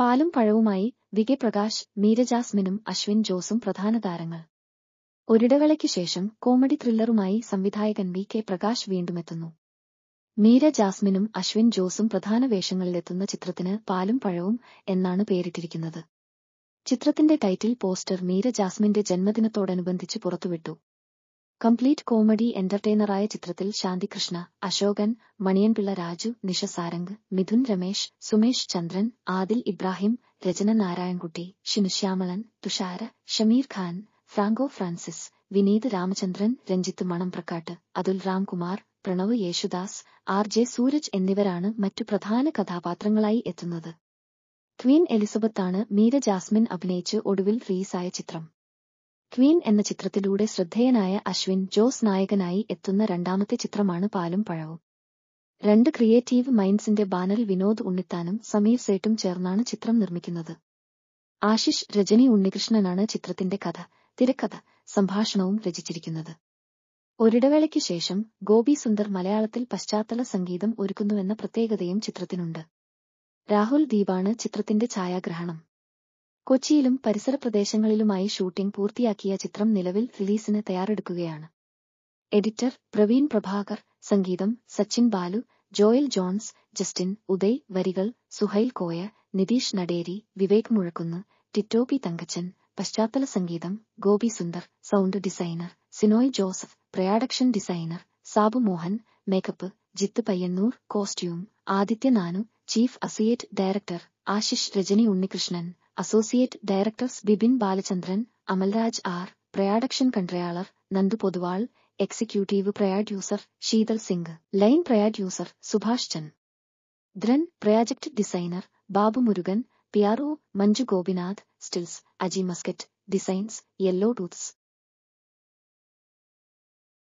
പാലും പഴവുമായി വികെ പ്രകാശ് മീര ജാസ്മിനും അശ്വിൻ ജോസും പ്രധാന താരങ്ങൾ ഒരിടവേളയ്ക്കു ശേഷം കോമഡി ത്രില്ലറുമായി സംവിധായകൻ വി കെ പ്രകാശ് വീണ്ടുമെത്തുന്നു മീര ജാസ്മിനും അശ്വിൻ ജോസും പ്രധാന വേഷങ്ങളിലെത്തുന്ന ചിത്രത്തിന് പാലും പഴവും എന്നാണ് പേരിട്ടിരിക്കുന്നത് ചിത്രത്തിന്റെ ടൈറ്റിൽ പോസ്റ്റർ മീര ജാസ്മിന്റെ ജന്മദിനത്തോടനുബന്ധിച്ച് പുറത്തുവിട്ടു കംപ്ലീറ്റ് കോമഡി എന്റർടൈനറായ ചിത്രത്തിൽ ശാന്തികൃഷ്ണ അശോകൻ മണിയൻപിള്ള രാജു നിഷ സാരംഗ് മിഥുൻ രമേശ് സുമേഷ് ചന്ദ്രൻ ആദിൽ ഇബ്രാഹിം രചന നാരായൺകുട്ടി ഷിനുശ്യാമളൻ തുഷാര ഷമീർ ഖാൻ ഫ്രാങ്കോ ഫ്രാൻസിസ് വിനീത് രാമചന്ദ്രൻ രഞ്ജിത്ത് മണംപ്രക്കാട്ട് അതുൽ രാംകുമാർ പ്രണവ് യേശുദാസ് ആർ ജെ സൂരജ് എന്നിവരാണ് മറ്റു പ്രധാന കഥാപാത്രങ്ങളായി എത്തുന്നത് ക്വീൻ എലിസബത്താണ് മീര ജാസ്മിൻ അഭിനയിച്ച് ഒടുവിൽ റീസായ ചിത്രം ക്വീൻ എന്ന ചിത്രത്തിലൂടെ ശ്രദ്ധേയനായ അശ്വിൻ ജോസ് നായകനായി എത്തുന്ന രണ്ടാമത്തെ ചിത്രമാണ് പാലും പഴവും രണ്ട് ക്രിയേറ്റീവ് മൈൻഡ്സിന്റെ ബാനറിൽ വിനോദ് ഉണ്ണിത്താനും സമീർ സേട്ടും ചേർന്നാണ് ചിത്രം നിർമ്മിക്കുന്നത് ആശിഷ് രജനി ഉണ്ണികൃഷ്ണനാണ് ചിത്രത്തിന്റെ കഥ തിരക്കഥ സംഭാഷണവും രചിച്ചിരിക്കുന്നത് ഒരിടവേളയ്ക്ക് ശേഷം ഗോപി സുന്ദർ മലയാളത്തിൽ പശ്ചാത്തല സംഗീതം ഒരുക്കുന്നുവെന്ന പ്രത്യേകതയും ചിത്രത്തിനുണ്ട് രാഹുൽ ദീപാണ് ചിത്രത്തിന്റെ ഛായാഗ്രഹണം കൊച്ചിയിലും പരിസര പ്രദേശങ്ങളിലുമായി ഷൂട്ടിംഗ് പൂർത്തിയാക്കിയ ചിത്രം നിലവിൽ റിലീസിന് തയ്യാറെടുക്കുകയാണ് എഡിറ്റർ പ്രവീൺ പ്രഭാകർ സംഗീതം സച്ചിൻ ബാലു ജോയൽ ജോൺസ് ജസ്റ്റിൻ ഉദയ് വരികൾ സുഹൈൽ കോയ നിതീഷ് നടേരി വിവേക് മുഴക്കുന്ന് ടിറ്റോ പി തങ്കച്ചൻ പശ്ചാത്തല സംഗീതം Gopi Sundar sound designer Sinoy Joseph production designer Sabu Mohan makeup Jith Payyanur costume Aditya Nanu chief associate director Ashish Rajani Unnikrishnan associate directors Bipin Balachandran Amalraj R production controller Nandu Poduval executive prod producer Sheethal Singh line prod producer Subhash Chandran project designer Babu Murugan പിയാറോ Manju Gopinath stills Aji Muscat designs Yellow tooths